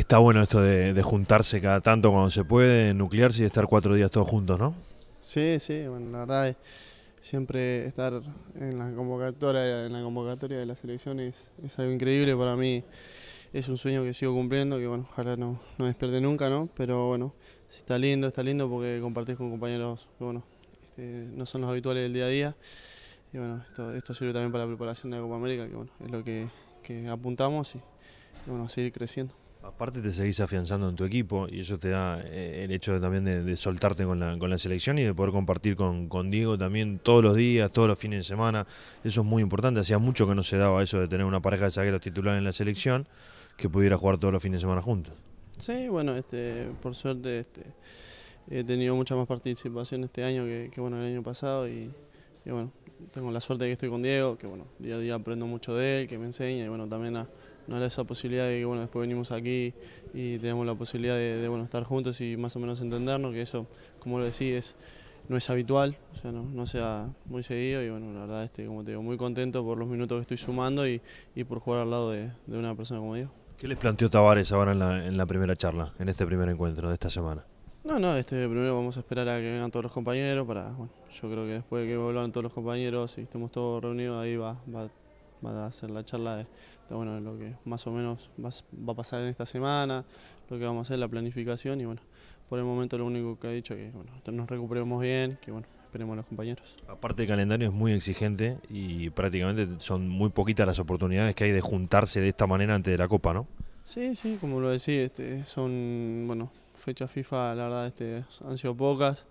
Está bueno esto de, juntarse cada tanto cuando se puede, nuclearse y estar cuatro días todos juntos, ¿no? Sí, sí, bueno, la verdad es siempre estar en la convocatoria, en la convocatoria de las elecciones es algo increíble para mí. Es un sueño que sigo cumpliendo, que bueno, ojalá no, no despierte nunca, ¿no? Pero bueno, está lindo, está lindo porque compartís con compañeros bueno, este, no son los habituales del día a día. Y bueno, esto, esto sirve también para la preparación de la Copa América, que bueno, es lo que, apuntamos y, y bueno, a seguir creciendo. Aparte te seguís afianzando en tu equipo y eso te da eh, el hecho de, también de, soltarte con la, selección y de poder compartir con, Diego también todos los días, todos los fines de semana. Eso es muy importante. Hacía mucho que no se daba eso de tener una pareja de zagueros titular en la selección que pudiera jugar todos los fines de semana juntos. Sí, bueno, este, por suerte este, he tenido mucha más participación este año que, bueno, el año pasado y, y bueno, tengo la suerte de que estoy con Diego, que bueno, día a día aprendo mucho de él, que me enseña y bueno, también a no era esa posibilidad de que bueno, después venimos aquí y tenemos la posibilidad de, bueno, estar juntos y más o menos entendernos, que eso, como lo decís, es, no es habitual, o sea, no, sea muy seguido y bueno, la verdad, este, como te digo, muy contento por los minutos que estoy sumando y, y por jugar al lado de, una persona como yo. ¿Qué les planteó Tavares ahora en la, en la primera charla, en este primer encuentro de esta semana? No, no, este, primero vamos a esperar a que vengan todos los compañeros para, bueno, yo creo que después de que vuelvan todos los compañeros y estemos todos reunidos ahí va, va va a hacer la charla de, bueno, lo que más o menos va, a pasar en esta semana, lo que vamos a hacer, la planificación y bueno, por el momento lo único que ha dicho es que bueno, nos recuperemos bien, que bueno, esperemos a los compañeros. Aparte el calendario es muy exigente y prácticamente son muy poquitas las oportunidades que hay de juntarse de esta manera antes de la Copa, ¿no? Sí, sí, como lo decía, este, son, bueno, fechas FIFA, la verdad, este, han sido pocas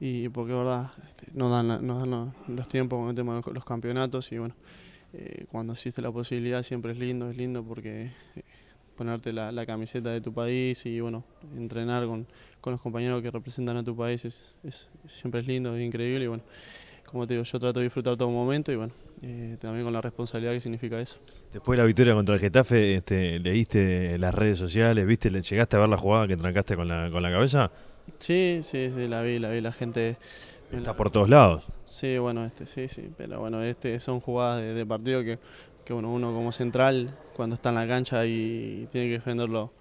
y porque, verdad, este, no dan, los, los tiempos con el tema de los campeonatos y bueno, eh, cuando existe la posibilidad siempre es lindo, es lindo porque eh, ponerte la, camiseta de tu país y bueno, entrenar con, los compañeros que representan a tu país es, siempre es lindo, es increíble y bueno, como te digo, yo trato de disfrutar todo momento y bueno, eh, también con la responsabilidad que significa eso. Después de la victoria contra el Getafe, este, leíste las redes sociales, viste, llegaste a ver la jugada que trancaste con la, con la cabeza. Sí, sí, sí, la vi, la vi, la gente... Está por todos lados. Sí, bueno, este, sí, sí, pero bueno, este son jugadas de, partido que, que uno como central, cuando está en la cancha y tiene que defender lo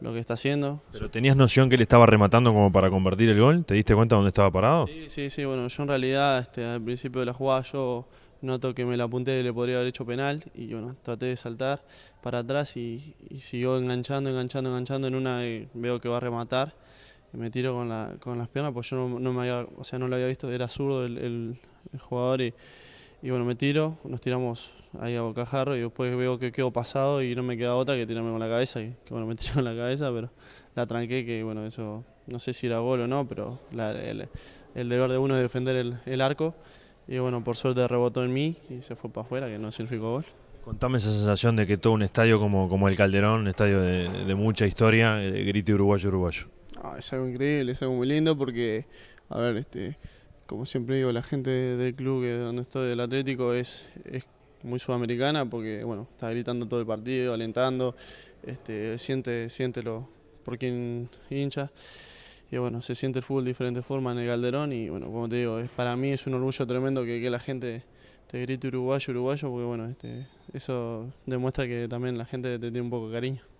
que está haciendo. ¿Pero tenías noción que le estaba rematando como para convertir el gol? ¿Te diste cuenta dónde estaba parado? Sí, sí, sí. Bueno, yo en realidad este, al principio de la jugada yo noto que me la apunté y le podría haber hecho penal y bueno, traté de saltar para atrás y, y siguió enganchando, enganchando, enganchando en una y veo que va a rematar me tiro con, la, con las piernas, pues yo no, me había, o sea, no lo había visto, era zurdo el, jugador y, y, bueno, me tiro, nos tiramos ahí a bocajarro y después veo que quedo pasado y no me queda otra que tirarme con la cabeza y que bueno, me tiré con la cabeza, pero la tranqué que bueno, eso no sé si era gol o no, pero el, deber de uno es defender el, arco y bueno, por suerte rebotó en mí y se fue para afuera, que no significó gol. Contame esa sensación de que todo un estadio como, como el Calderón, un estadio de, de mucha historia, grite uruguayo-uruguayo. Ah, es algo increíble, es algo muy lindo porque, a ver, este, como siempre digo, la gente del club donde estoy del Atlético es, es muy sudamericana porque bueno, está gritando todo el partido, alentando, este, siente, lo por quien hincha. Y bueno, se siente el fútbol de diferentes formas en el Calderón y bueno, como te digo, es, para mí es un orgullo tremendo que, la gente te grite uruguayo, uruguayo, porque bueno, este, eso demuestra que también la gente te tiene un poco de cariño.